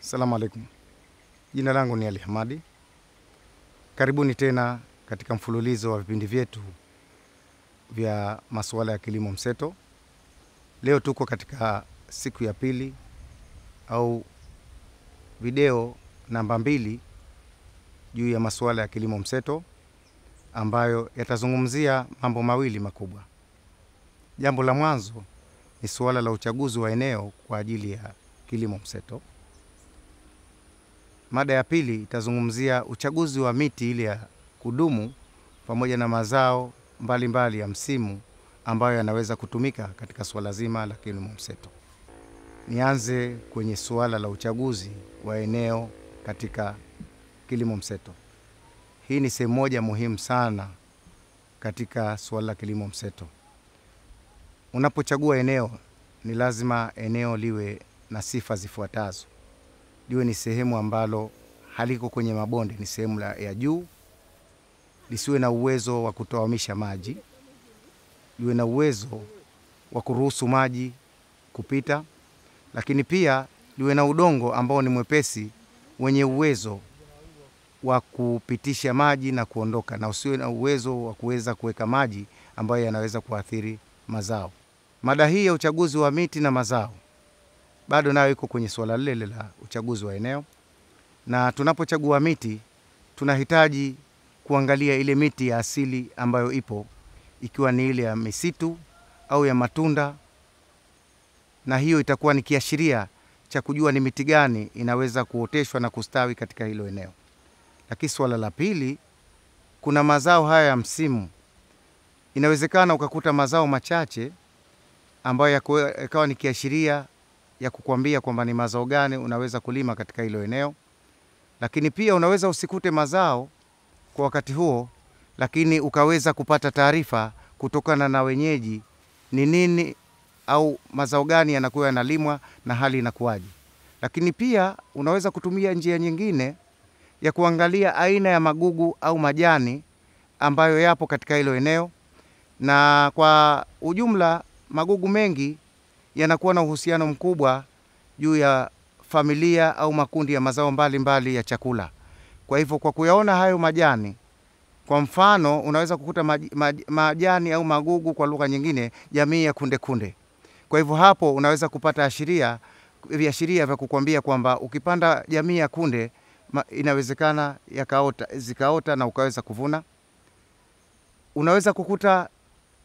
Salamu alaikum. Jina langu ni Ali Hamadi. Karibuni tena katika mfululizo wa vipindi vyetu vya masuala ya kilimo mseto. Leo tuko katika siku ya pili au video namba mbili juu ya masuala ya kilimo mseto ambayo yatazungumzia mambo mawili makubwa. Jambo la mwanzo ni suala la uchaguzi wa eneo kwa ajili ya kilimo mseto Mada ya pili itazungumzia uchaguzi wa miti ile ya kudumu pamoja na mazao mbalimbali mbali ya msimu ambayo yanaweza kutumika katika suala zima la kilimo mseto. Nianze kwenye suala la uchaguzi wa eneo katika kilimo mseto. Hii ni sehemu moja muhimu sana katika suala la kilimo mseto. Unapochagua eneo, ni lazima eneo liwe na sifa zifuatazo liwe ni sehemu ambalo haliko kwenye mabonde, ni sehemu ya juu, lisiwe na uwezo wa kutoamisha maji, liwe na uwezo wa kuruhusu maji kupita, lakini pia liwe na udongo ambao ni mwepesi wenye uwezo wa kupitisha maji na kuondoka, na usiwe na uwezo wa kuweza kuweka maji ambayo yanaweza kuathiri mazao. Mada hii ya uchaguzi wa miti na mazao bado nayo iko kwenye suala lile la uchaguzi wa eneo, na tunapochagua miti tunahitaji kuangalia ile miti ya asili ambayo ipo, ikiwa ni ile ya misitu au ya matunda, na hiyo itakuwa ni kiashiria cha kujua ni miti gani inaweza kuoteshwa na kustawi katika hilo eneo. Lakini suala la pili, kuna mazao haya ya msimu. Inawezekana ukakuta mazao machache ambayo yakawa ni kiashiria ya kukwambia kwamba ni mazao gani unaweza kulima katika hilo eneo, lakini pia unaweza usikute mazao kwa wakati huo, lakini ukaweza kupata taarifa kutokana na wenyeji ni nini au mazao gani yanakuwa yanalimwa na hali inakuwaje. Lakini pia unaweza kutumia njia nyingine ya kuangalia aina ya magugu au majani ambayo yapo katika hilo eneo, na kwa ujumla magugu mengi yanakuwa na uhusiano mkubwa juu ya familia au makundi ya mazao mbalimbali mbali ya chakula. Kwa hivyo kwa kuyaona hayo majani, kwa mfano unaweza kukuta maj, maj, majani au magugu kwa lugha nyingine, jamii ya kunde kunde. Kwa hivyo hapo unaweza kupata ashiria viashiria vya kukwambia kwamba ukipanda jamii ya kunde inawezekana yakaota zikaota na ukaweza kuvuna. Unaweza kukuta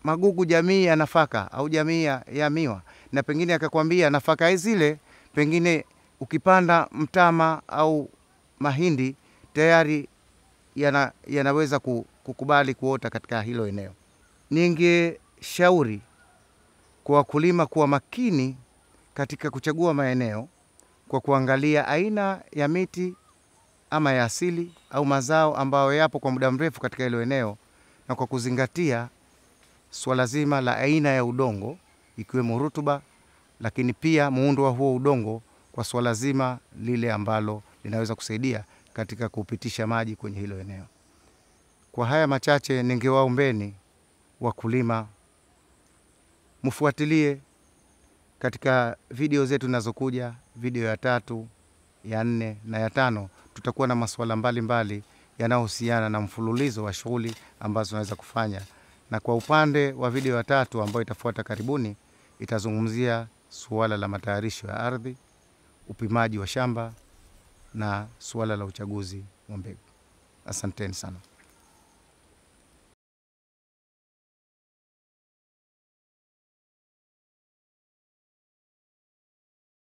magugu jamii ya nafaka au jamii ya miwa, na pengine akakwambia nafaka zile pengine ukipanda mtama au mahindi tayari yana, yanaweza kukubali kuota katika hilo eneo. Ningeshauri kwa wakulima kuwa makini katika kuchagua maeneo kwa kuangalia aina ya miti ama ya asili au mazao ambayo yapo kwa muda mrefu katika hilo eneo na kwa kuzingatia swala zima la aina ya udongo ikiwemo rutuba, lakini pia muundo wa huo udongo kwa swala zima lile ambalo linaweza kusaidia katika kupitisha maji kwenye hilo eneo. Kwa haya machache, ningewaombeni wakulima mfuatilie katika video zetu zinazokuja, video ya tatu, ya nne na ya tano, tutakuwa na masuala mbalimbali yanayohusiana na mfululizo wa shughuli ambazo tunaweza kufanya na kwa upande wa video ya tatu ambayo itafuata karibuni itazungumzia suala la matayarisho ya ardhi, upimaji wa shamba na suala la uchaguzi wa mbegu. Asanteni sana.